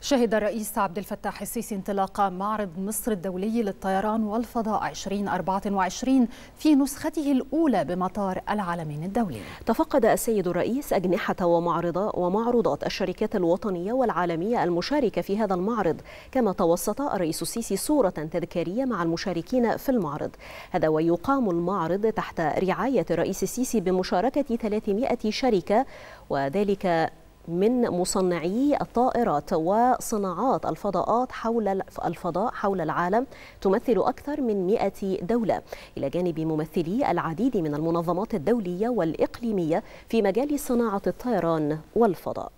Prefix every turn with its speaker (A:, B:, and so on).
A: شهد الرئيس عبد الفتاح السيسي انطلاق معرض مصر الدولي للطيران والفضاء 2024 في نسخته الأولى بمطار العالمين الدولي
B: تفقد السيد الرئيس أجنحة ومعرض ومعروضات الشركات الوطنية والعالمية المشاركة في هذا المعرض كما توسط الرئيس السيسي صورة تذكارية مع المشاركين في المعرض هذا ويقام المعرض تحت رعاية الرئيس السيسي بمشاركة 300 شركة وذلك من مصنعي الطائرات وصناعات الفضاءات حول الفضاء حول العالم تمثل أكثر من 100 دولة إلى جانب ممثلي العديد من المنظمات الدولية والإقليمية في مجال صناعة الطيران والفضاء